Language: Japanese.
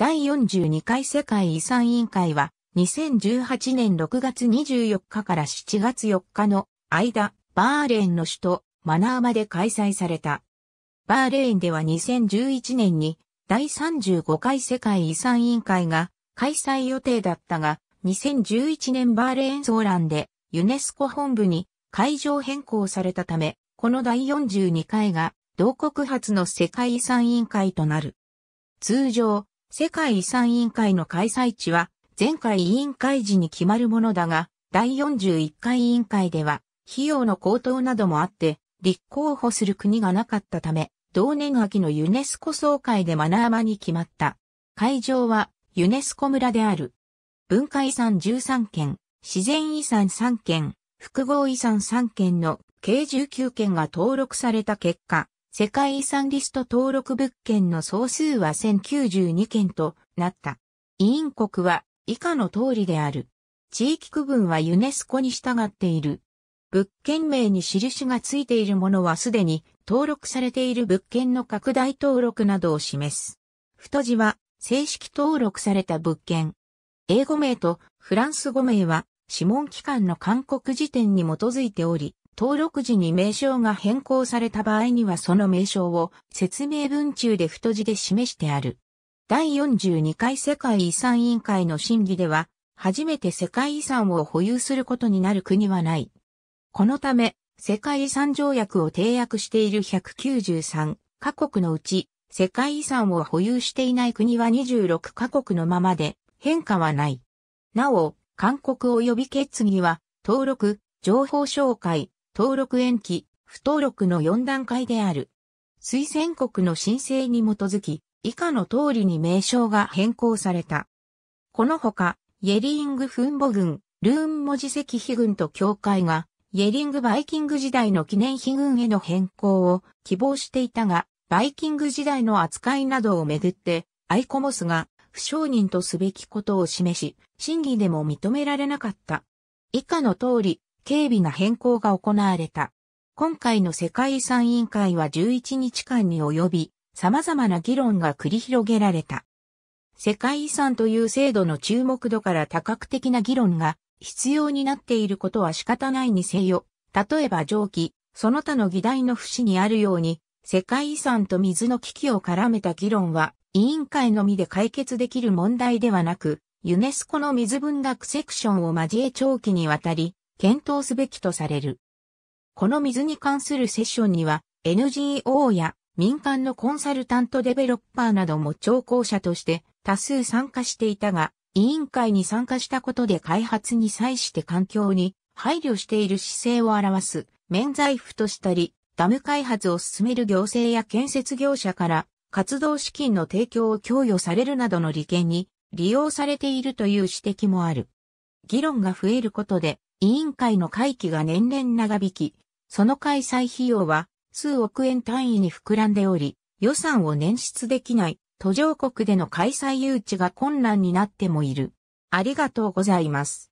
第42回世界遺産委員会は、2018年6月24日から7月4日の間、バーレーンの首都マナーマで開催された。バーレーンでは2011年に第35回世界遺産委員会が開催予定だったが、2011年バーレーン騒乱でユネスコ本部に会場変更されたため、この第42回が同国発の世界遺産委員会となる。通常、世界遺産委員会の開催地は、前回委員会時に決まるものだが、第41回委員会では、費用の高騰などもあって、立候補する国がなかったため、同年秋のユネスコ総会でマナーマに決まった。会場は、ユネスコ村である。文化遺産13件、自然遺産3件、複合遺産3件の計19件が登録された結果、世界遺産リスト登録物件の総数は1092件となった。委員国は以下の通りである。地域区分はユネスコに従っている。物件名に印がついているものはすでに登録されている物件の拡大登録などを示す。太字は正式登録された物件。英語名とフランス語名は諮問機関の勧告辞典に基づいており、登録時に名称が変更された場合にはその名称を説明文中で太字で示してある。第42回世界遺産委員会の審議では、初めて世界遺産を保有することになる国はない。このため、世界遺産条約を締約している193カ国のうち、世界遺産を保有していない国は26カ国のままで変化はない。なお、勧告及び決議は、登録、情報紹介、登録延期、不登録の4段階である。推薦国の申請に基づき、以下の通りに名称が変更された。このほか、イェリングフンボ軍、ルーン文字石碑軍と教会が、イェリングバイキング時代の記念碑軍への変更を希望していたが、バイキング時代の扱いなどをめぐって、アイコモスが不承認とすべきことを示し、審議でも認められなかった。以下の通り、軽微な変更が行われた。今回の世界遺産委員会は11日間に及び、様々な議論が繰り広げられた。世界遺産という制度の注目度から多角的な議論が必要になっていることは仕方ないにせよ、例えば上記、その他の議題の節にあるように、世界遺産と水の危機を絡めた議論は、委員会のみで解決できる問題ではなく、ユネスコの水文学セクションを交え長期にわたり、検討すべきとされる。この水に関するセッションには NGO や民間のコンサルタントデベロッパーなども聴講者として多数参加していたが、委員会に参加したことで開発に際して環境に配慮している姿勢を表す免罪符としたり、ダム開発を進める行政や建設業者から活動資金の提供を供与されるなどの利権に利用されているという指摘もある。議論が増えることで委員会の会期が年々長引き、その開催費用は数億円単位に膨らんでおり、予算を捻出できない途上国での開催誘致が困難になってもいる。ありがとうございます。